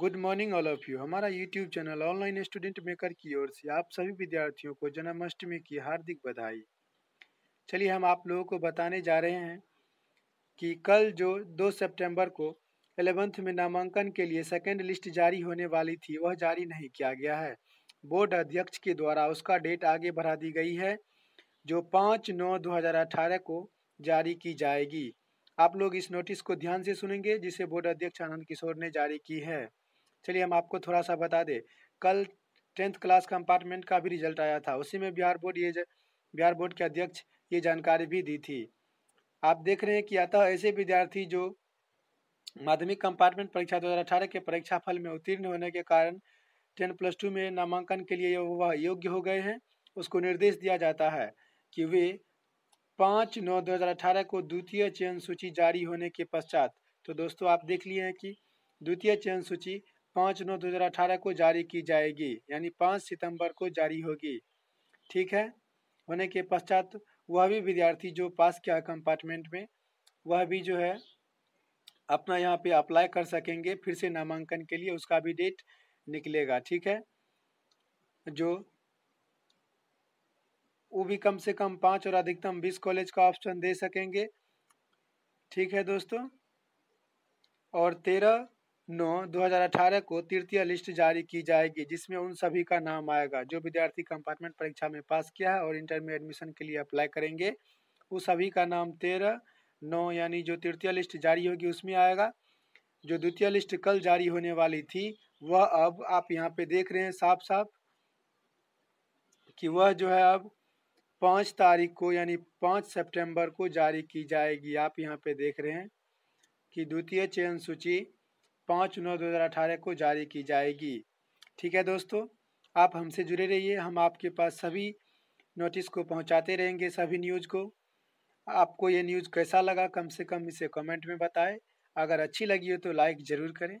good morning all of you हमारा YouTube channel online student maker की ओर से आप सभी विद्यार्थियों को जन्माष्टमी की हार्दिक बधाई चलिए हम आप लोगों को बताने जा रहे हैं कि कल जो 2 सितंबर को एलेवंथ में नामांकन के लिए सेकेंड लिस्ट जारी होने वाली थी वह जारी नहीं किया गया है बोर्ड अध्यक्ष के द्वारा उसका डेट आगे बढ़ा दी गई है जो पाँच नौ दो को जारी की जाएगी आप लोग इस नोटिस को ध्यान से सुनेंगे जिसे बोर्ड अध्यक्ष आनंद किशोर ने जारी की है चलिए हम आपको थोड़ा सा बता दें कल टेंथ क्लास कंपार्टमेंट का भी रिजल्ट आया था उसी में बिहार बोर्ड ये बिहार बोर्ड के अध्यक्ष ये जानकारी भी दी थी आप देख रहे हैं कि अतः ऐसे विद्यार्थी जो माध्यमिक कंपार्टमेंट परीक्षा दो के परीक्षा फल में उत्तीर्ण होने के कारण टेन प्लस टू में नामांकन के लिए वह योग्य हो गए हैं उसको निर्देश दिया जाता है कि वे पाँच नौ दो हज़ार अठारह को द्वितीय चयन सूची जारी होने के पश्चात तो दोस्तों आप देख लिए हैं कि द्वितीय चयन सूची पाँच नौ दो हज़ार अठारह को जारी की जाएगी यानी पाँच सितंबर को जारी होगी ठीक है होने के पश्चात वह भी विद्यार्थी जो पास किया कंपार्टमेंट में वह भी जो है अपना यहाँ पे अप्लाई कर सकेंगे फिर से नामांकन के लिए उसका भी डेट निकलेगा ठीक है जो वो भी कम से कम पाँच और अधिकतम बीस कॉलेज का ऑप्शन दे सकेंगे ठीक है दोस्तों और तेरह नौ 2018 को तृतीय लिस्ट जारी की जाएगी जिसमें उन सभी का नाम आएगा जो विद्यार्थी कंपार्टमेंट परीक्षा में पास किया है और इंटर में एडमिशन के लिए अप्लाई करेंगे उस सभी का नाम तेरह नौ यानी जो तृतीय लिस्ट जारी होगी उसमें आएगा जो द्वितीय लिस्ट कल जारी होने वाली थी वह अब आप यहाँ पे देख रहे हैं साफ साफ कि वह जो है अब पाँच तारीख को यानी पाँच सेप्टेम्बर को जारी की जाएगी आप यहाँ पे देख रहे हैं कि द्वितीय चयन सूची पाँच नौ दो हज़ार अठारह को जारी की जाएगी ठीक है दोस्तों आप हमसे जुड़े रहिए हम आपके पास सभी नोटिस को पहुंचाते रहेंगे सभी न्यूज़ को आपको ये न्यूज़ कैसा लगा कम से कम इसे कमेंट में बताएं अगर अच्छी लगी हो तो लाइक ज़रूर करें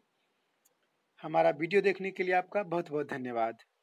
हमारा वीडियो देखने के लिए आपका बहुत बहुत धन्यवाद